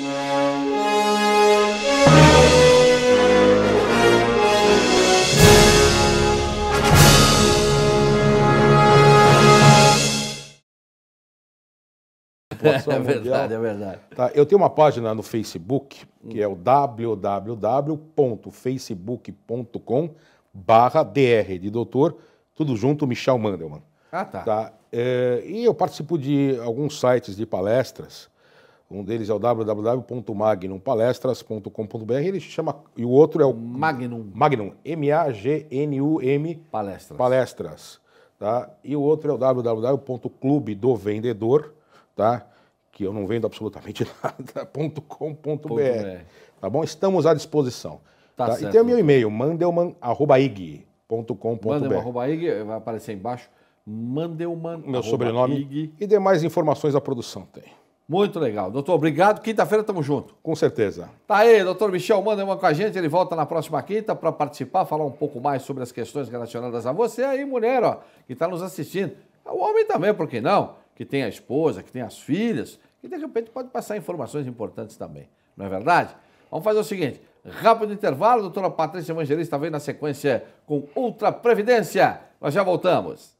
É verdade, é verdade. Tá, eu tenho uma página no Facebook, que é o www.facebook.com barra DR, de doutor, tudo junto, Michel Mandelman. Ah, tá. tá é, e eu participo de alguns sites de palestras um deles é o www.magnumpalestras.com.br. Ele chama e o outro é o Magnum. Magnum, M A G N U M Palestras. Palestras, tá? E o outro é o www.clube tá? Que eu não vendo absolutamente nada.com.br. Tá bom? Estamos à disposição. Tá, tá? Certo, e tem o meu e-mail, mandelman@ig.com.br. Mandelman@ig vai aparecer embaixo. Mandelman. Meu sobrenome ig. e demais informações da produção tem. Muito legal. Doutor, obrigado. Quinta-feira estamos junto. Com certeza. Tá aí, doutor Michel manda uma com a gente. Ele volta na próxima quinta para participar, falar um pouco mais sobre as questões relacionadas a você aí, mulher, ó, que está nos assistindo. O homem também, por que não? Que tem a esposa, que tem as filhas, que de repente pode passar informações importantes também. Não é verdade? Vamos fazer o seguinte: rápido intervalo. A doutora Patrícia Evangelista vem na sequência com Ultra Previdência. Nós já voltamos.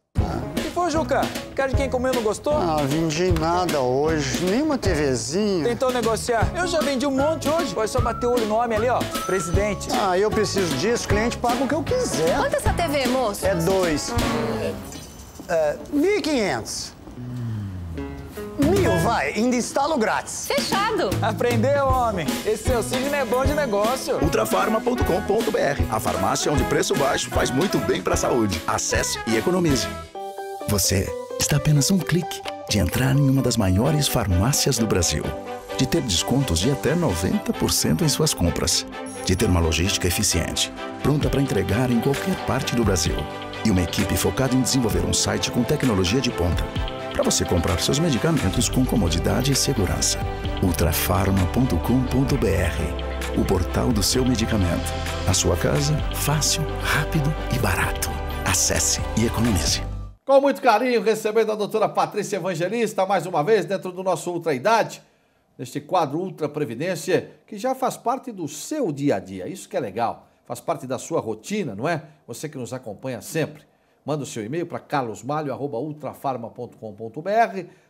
Gostou, Juca? Cara de quem comeu não gostou? Ah, vendi nada hoje, nenhuma TVzinha. Tentou negociar. Eu já vendi um monte hoje. Pode só bater o olho no homem ali, ó. Presidente. Ah, eu preciso disso, cliente paga o que eu quiser. Quanto é essa TV, moço? É dois. É, mil e quinhentos. Mil, vai. Ainda instalo grátis. Fechado. Aprendeu, homem. Esse seu signo é bom de negócio. ultrafarma.com.br A farmácia onde preço baixo faz muito bem para a saúde. Acesse e economize. Você está apenas um clique de entrar em uma das maiores farmácias do Brasil, de ter descontos de até 90% em suas compras, de ter uma logística eficiente, pronta para entregar em qualquer parte do Brasil, e uma equipe focada em desenvolver um site com tecnologia de ponta, para você comprar seus medicamentos com comodidade e segurança. ultrafarma.com.br O portal do seu medicamento. Na sua casa, fácil, rápido e barato. Acesse e economize. Com muito carinho, recebendo a doutora Patrícia Evangelista, mais uma vez, dentro do nosso Ultra Idade, neste quadro Ultra Previdência, que já faz parte do seu dia a dia. Isso que é legal, faz parte da sua rotina, não é? Você que nos acompanha sempre. Manda o seu e-mail para carlosmalho.ultrafarma.com.br,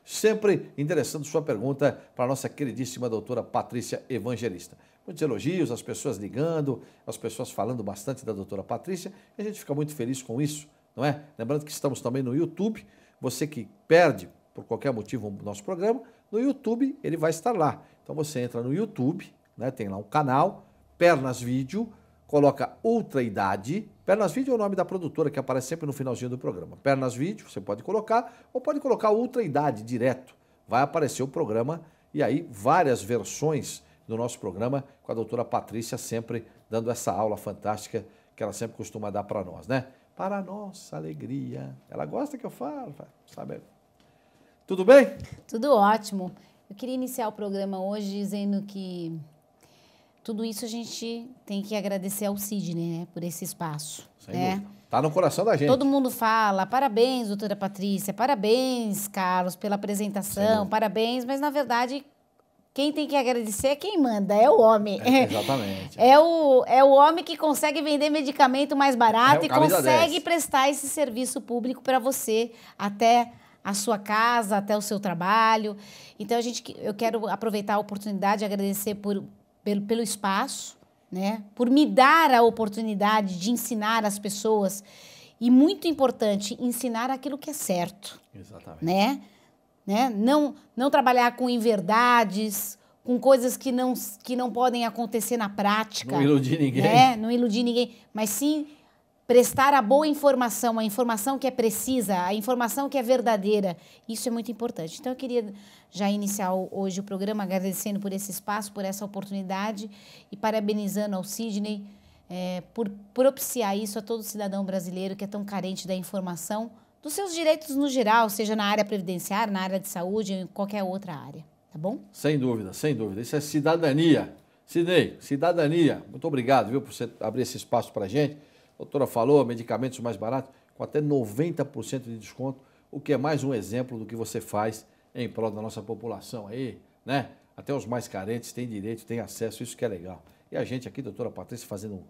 sempre endereçando sua pergunta para a nossa queridíssima doutora Patrícia Evangelista muitos elogios, as pessoas ligando, as pessoas falando bastante da doutora Patrícia, e a gente fica muito feliz com isso não é? Lembrando que estamos também no YouTube. Você que perde por qualquer motivo o nosso programa, no YouTube ele vai estar lá. Então você entra no YouTube, né? Tem lá um canal, Pernas Vídeo, coloca Outra Idade. Pernas Vídeo é o nome da produtora que aparece sempre no finalzinho do programa. Pernas Vídeo, você pode colocar, ou pode colocar Outra Idade direto. Vai aparecer o programa e aí várias versões do nosso programa com a doutora Patrícia sempre dando essa aula fantástica que ela sempre costuma dar para nós, né? para a nossa alegria. Ela gosta que eu falo, sabe? Tudo bem? Tudo ótimo. Eu queria iniciar o programa hoje dizendo que tudo isso a gente tem que agradecer ao Sidney, né, por esse espaço. Sem né? dúvida. Tá no coração da gente. Todo mundo fala, parabéns, doutora Patrícia, parabéns, Carlos, pela apresentação, parabéns, mas na verdade quem tem que agradecer é quem manda, é o homem. É, exatamente. É o, é o homem que consegue vender medicamento mais barato é e consegue 10. prestar esse serviço público para você até a sua casa, até o seu trabalho. Então, a gente, eu quero aproveitar a oportunidade e agradecer por, pelo, pelo espaço, né? por me dar a oportunidade de ensinar as pessoas. E muito importante, ensinar aquilo que é certo. Exatamente. Né? né? Não, não trabalhar com inverdades, com coisas que não, que não podem acontecer na prática. Não iludir ninguém. Né? Não iludir ninguém, mas sim prestar a boa informação, a informação que é precisa, a informação que é verdadeira. Isso é muito importante. Então eu queria já iniciar hoje o programa agradecendo por esse espaço, por essa oportunidade e parabenizando ao Sidney é, por propiciar isso a todo cidadão brasileiro que é tão carente da informação dos seus direitos no geral, seja na área previdenciária, na área de saúde, em qualquer outra área, tá bom? Sem dúvida, sem dúvida. Isso é cidadania. Sidney, cidadania. Muito obrigado, viu, por você abrir esse espaço para a gente. A doutora falou, medicamentos mais baratos, com até 90% de desconto, o que é mais um exemplo do que você faz em prol da nossa população aí, né? Até os mais carentes têm direito, têm acesso, isso que é legal. E a gente aqui, doutora Patrícia, fazendo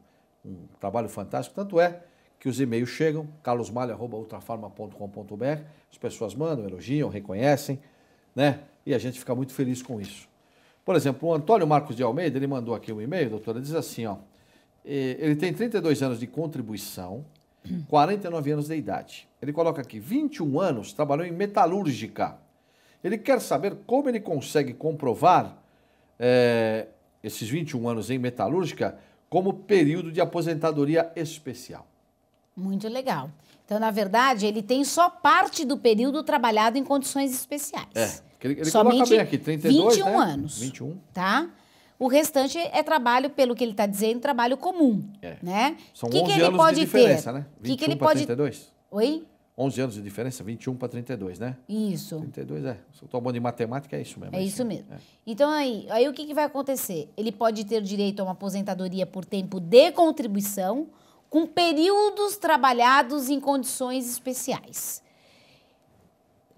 um, um trabalho fantástico, tanto é que os e-mails chegam, carlosmalha.ultrafarma.com.br, as pessoas mandam, elogiam, reconhecem, né? E a gente fica muito feliz com isso. Por exemplo, o Antônio Marcos de Almeida, ele mandou aqui um e-mail, doutora, diz assim, ó, é, ele tem 32 anos de contribuição, 49 anos de idade. Ele coloca aqui, 21 anos, trabalhou em metalúrgica. Ele quer saber como ele consegue comprovar é, esses 21 anos em metalúrgica como período de aposentadoria especial. Muito legal. Então, na verdade, ele tem só parte do período trabalhado em condições especiais. É, ele, ele Somente coloca bem aqui, 32, 21 né? anos. 21. Tá? O restante é trabalho, pelo que ele está dizendo, trabalho comum. É. Né? São que 11 que ele anos pode de diferença, ter? né? 21 que que ele pode... 32. Oi? 11 anos de diferença, 21 para 32, né? Isso. 32, é. Se eu estou bom de matemática, é isso mesmo. É, é isso mesmo. mesmo. É. Então, aí, aí o que, que vai acontecer? Ele pode ter direito a uma aposentadoria por tempo de contribuição com períodos trabalhados em condições especiais.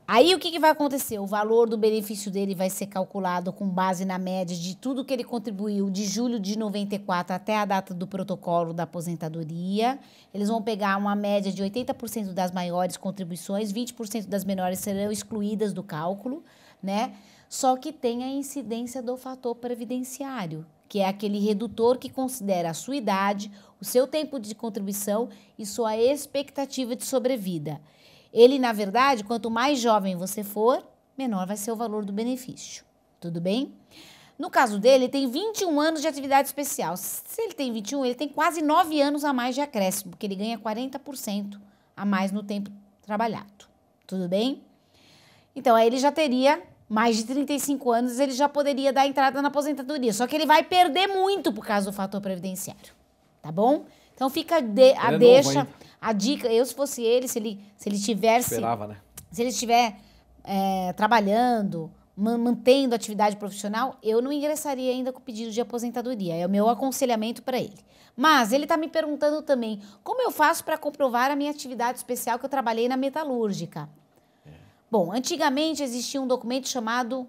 Aí o que, que, vai acontecer? O valor do benefício dele vai ser calculado com base na média de tudo que ele contribuiu de julho de 94 até a data do protocolo da aposentadoria. Eles vão pegar uma média de 80% das maiores contribuições, 20% das menores serão excluídas do cálculo, né? Só que tem a incidência do fator previdenciário, que é aquele redutor que considera a sua idade, o seu tempo de contribuição e sua expectativa de sobrevida. Ele, na verdade, quanto mais jovem você for, menor vai ser o valor do benefício. Tudo bem? No caso dele, ele tem 21 anos de atividade especial. Se ele tem 21, ele tem quase 9 anos a mais de acréscimo, porque ele ganha 40% a mais no tempo trabalhado. Tudo bem? Então, aí ele já teria mais de 35 anos, ele já poderia dar entrada na aposentadoria. Só que ele vai perder muito por causa do fator previdenciário. Tá bom? Então fica de, a é deixa, novo, a dica. Eu, se fosse ele, se ele, se ele tivesse. Esperava, né? Se ele estiver é, trabalhando, mantendo atividade profissional, eu não ingressaria ainda com pedido de aposentadoria. É o meu aconselhamento para ele. Mas ele está me perguntando também como eu faço para comprovar a minha atividade especial que eu trabalhei na metalúrgica. Bom, antigamente existia um documento chamado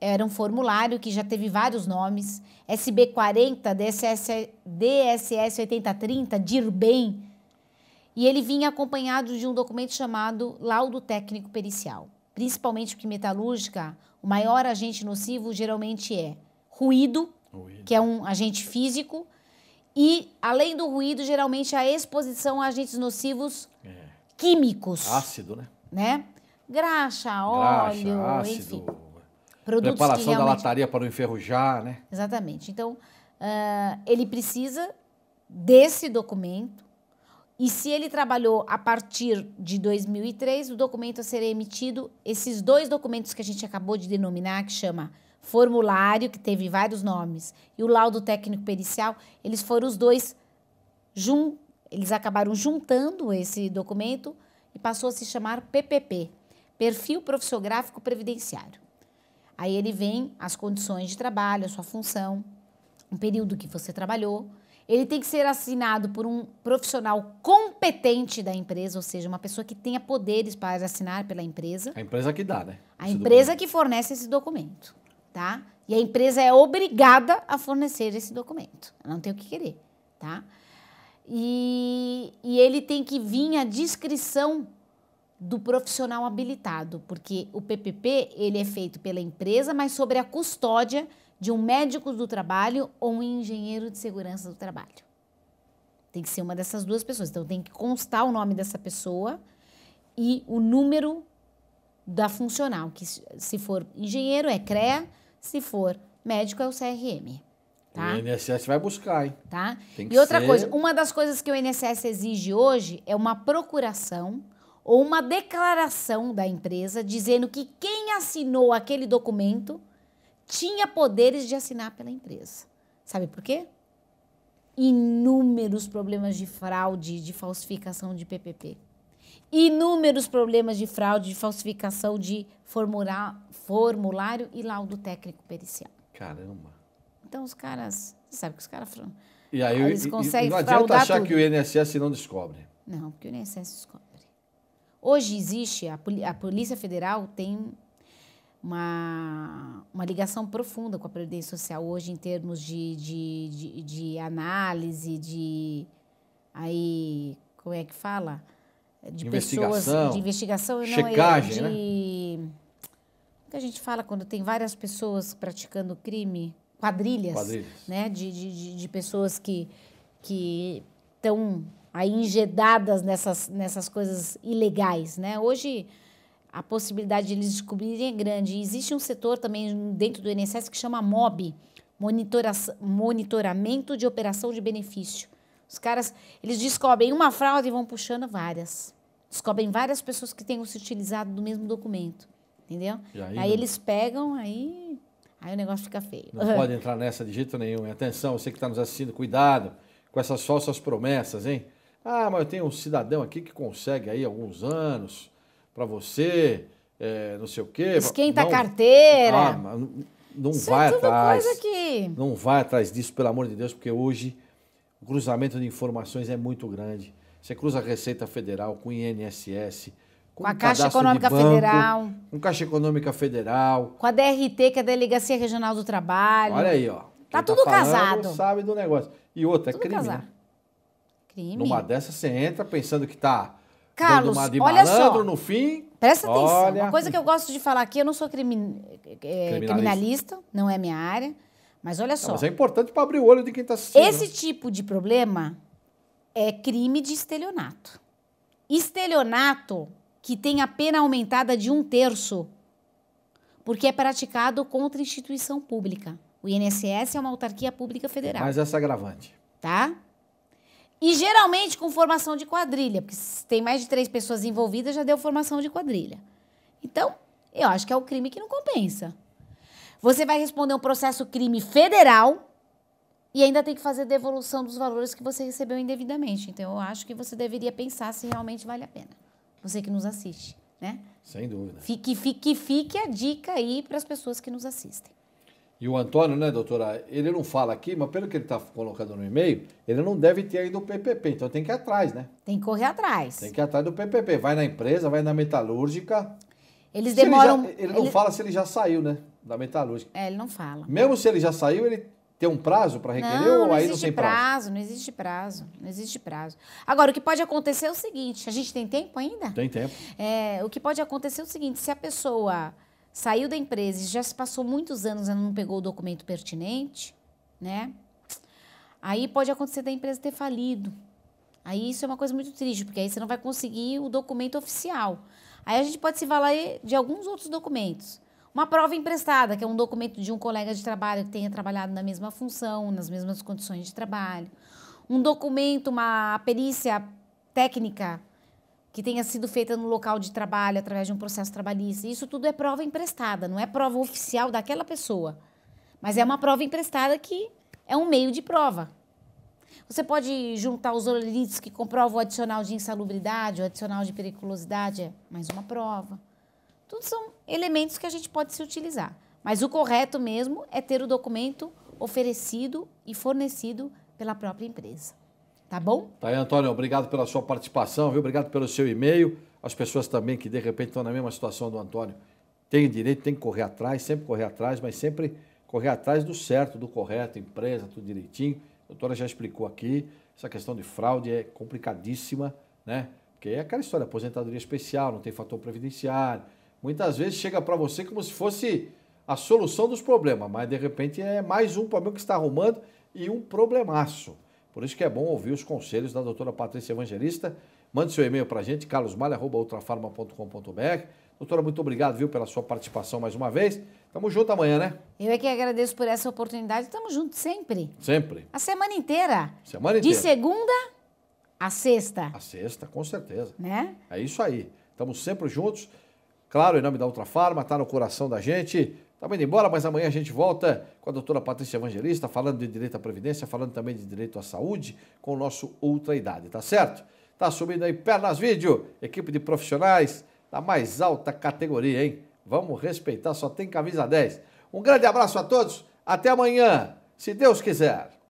era um formulário que já teve vários nomes, SB40, DSS, DSS 8030, DIRBEM, e ele vinha acompanhado de um documento chamado laudo técnico pericial. Principalmente porque metalúrgica, o maior agente nocivo geralmente é ruído, ruído, que é um agente físico, e além do ruído, geralmente a exposição a agentes nocivos é. químicos. Ácido, né? né? Graxa, óleo, Graxa, ácido, enfim. Produtos preparação que realmente... da lataria para não enferrujar, né? Exatamente. Então, uh, ele precisa desse documento. E se ele trabalhou a partir de 2003, o documento a ser emitido, esses dois documentos que a gente acabou de denominar, que chama formulário, que teve vários nomes, e o laudo técnico pericial, eles foram os dois juntos eles acabaram juntando esse documento e passou a se chamar PPP, perfil profissiográfico previdenciário. Aí ele vem as condições de trabalho, a sua função, o período que você trabalhou. Ele tem que ser assinado por um profissional competente da empresa, ou seja, uma pessoa que tenha poderes para assinar pela empresa. A empresa que dá, né? A empresa documento. que fornece esse documento, tá? E a empresa é obrigada a fornecer esse documento. Não tem o que querer, tá? E, e ele tem que vir a descrição do profissional habilitado, porque o PPP ele é feito pela empresa, mas sobre a custódia de um médico do trabalho ou um engenheiro de segurança do trabalho. Tem que ser uma dessas duas pessoas. Então tem que constar o nome dessa pessoa e o número da funcional, que se for engenheiro é CREA, se for médico é o CRM. Tá? O INSS vai buscar, hein? Tá? e outra ser... coisa, uma das coisas que o INSS exige hoje é uma procuração ou uma declaração da empresa dizendo que quem assinou aquele documento tinha poderes de assinar pela empresa. Sabe por quê? Inúmeros problemas de fraude, de falsificação de PPP. Inúmeros problemas de fraude, de falsificação de formulário e laudo técnico pericial. Caramba. Então os caras, você sabe que os caras E aí eles conseguem e, e não adianta achar tudo. que o INSS não descobre. Não, porque o INSS descobre. Hoje existe, a, a Polícia Federal tem uma, uma ligação profunda com a Previdência Social hoje em termos de, de, de, de análise, de aí, como é que fala? De pessoas, de investigação, checagem, não, é de, né? O que a gente fala quando tem várias pessoas praticando crime? Quadrilhas, quadrilhas. né? De, de, de pessoas que estão aí engedadas nessas, nessas coisas ilegais, né? Hoje a possibilidade de eles descobrirem é grande. Existe um setor também dentro do INSS que chama MOB, monitora monitoramento de operação de benefício. Os caras, eles descobrem uma fraude e vão puxando várias. Descobrem várias pessoas que tenham se utilizado do mesmo documento, entendeu? Aí, aí, eles pegam, aí, aí o negócio fica feio. Não pode entrar nessa de jeito nenhum. Atenção, você que está nos assistindo, cuidado com essas falsas promessas, hein? Ah, mas eu tenho um cidadão aqui que consegue aí alguns anos para você, é, não sei o quê. Esquenta não, a carteira. Ah, não, não Isso é vai é atrás. Coisa que... Não vai atrás disso, pelo amor de Deus, porque hoje o cruzamento de informações é muito grande. Você cruza a Receita Federal com o INSS, com, com a Caixa Econômica banco, Federal. Com Caixa Econômica Federal. Com a DRT, que é a Delegacia Regional do Trabalho. Olha aí, ó. Tá, tá tudo tá falando, casado. sabe do negócio. E outra, é tudo é crime. Né? Casado crime. Numa dessa você entra pensando que tá Carlos, dando uma olha só. no fim. Presta atenção. Uma coisa que eu gosto de falar aqui, eu não sou crimin... É, criminalista. criminalista. não é minha área, mas olha só. Não, mas é importante para abrir o olho de quem está assistindo. Esse tipo de problema é crime de estelionato. Estelionato que tem a pena aumentada de um terço, porque é praticado contra instituição pública. O INSS é uma autarquia pública federal. Mas é essa agravante. Tá? E geralmente com formação de quadrilha, porque se tem mais de três pessoas envolvidas, já deu formação de quadrilha. Então, eu acho que é o crime que não compensa. Você vai responder um processo crime federal e ainda tem que fazer devolução dos valores que você recebeu indevidamente. Então, eu acho que você deveria pensar se realmente vale a pena. Você que nos assiste, né? Sem dúvida. Fique, fique, fique a dica aí para as pessoas que nos assistem. E o Antônio, né, doutora, ele não fala aqui, mas pelo que ele está colocando no e-mail, ele não deve ter ainda o PPP, então tem que ir atrás, né? Tem que correr atrás. Tem que ir atrás do PPP. Vai na empresa, vai na metalúrgica. Eles se demoram. Ele, já, ele não ele... fala se ele já saiu, né? Da metalúrgica. É, ele não fala. Mesmo se ele já saiu, ele tem um prazo para requerer não, ou aí não tem prazo? prazo? Não existe prazo, não existe prazo. Agora, o que pode acontecer é o seguinte: a gente tem tempo ainda? Tem tempo. É, o que pode acontecer é o seguinte: se a pessoa saiu da empresa e já se passou muitos anos e não pegou o documento pertinente, né? Aí pode acontecer da empresa ter falido. Aí isso é uma coisa muito triste, porque aí você não vai conseguir o documento oficial. Aí a gente pode se valer de alguns outros documentos. Uma prova emprestada, que é um documento de um colega de trabalho que tenha trabalhado na mesma função, nas mesmas condições de trabalho. Um documento, uma perícia técnica que tenha sido feita no local de trabalho, através de um processo trabalhista. Isso tudo é prova emprestada, não é prova oficial daquela pessoa. Mas é uma prova emprestada que é um meio de prova. Você pode juntar os olerites que comprovam o adicional de insalubridade, o adicional de periculosidade, é mais uma prova. Tudo são elementos que a gente pode se utilizar. Mas o correto mesmo é ter o documento oferecido e fornecido pela própria empresa. Tá bom? Tá aí, Antônio, obrigado pela sua participação, viu? Obrigado pelo seu e-mail. As pessoas também que de repente estão na mesma situação do Antônio têm direito, tem que correr atrás, sempre correr atrás, mas sempre correr atrás do certo, do correto, empresa, tudo direitinho. A doutora já explicou aqui, essa questão de fraude é complicadíssima, né? Porque é aquela história, aposentadoria especial, não tem fator previdenciário. Muitas vezes chega para você como se fosse a solução dos problemas, mas de repente é mais um problema que está arrumando e um problemaço. Por isso que é bom ouvir os conselhos da doutora Patrícia Evangelista. Mande seu e-mail para a gente, carlosmalha.ultrafarma.com.br. Doutora, muito obrigado, viu, pela sua participação mais uma vez. Tamo junto amanhã, né? Eu é que agradeço por essa oportunidade. Tamo junto sempre. Sempre. A semana inteira. Semana inteira. De segunda a sexta. A sexta, com certeza. Né? É isso aí. Tamo sempre juntos. Claro, em nome da Ultrafarma, tá no coração da gente. Estamos tá indo embora, mas amanhã a gente volta com a doutora Patrícia Evangelista, falando de direito à Previdência, falando também de direito à saúde, com o nosso Outra Idade, tá certo? Tá subindo aí Pernas Vídeo, equipe de profissionais da mais alta categoria, hein? Vamos respeitar, só tem camisa 10. Um grande abraço a todos, até amanhã, se Deus quiser.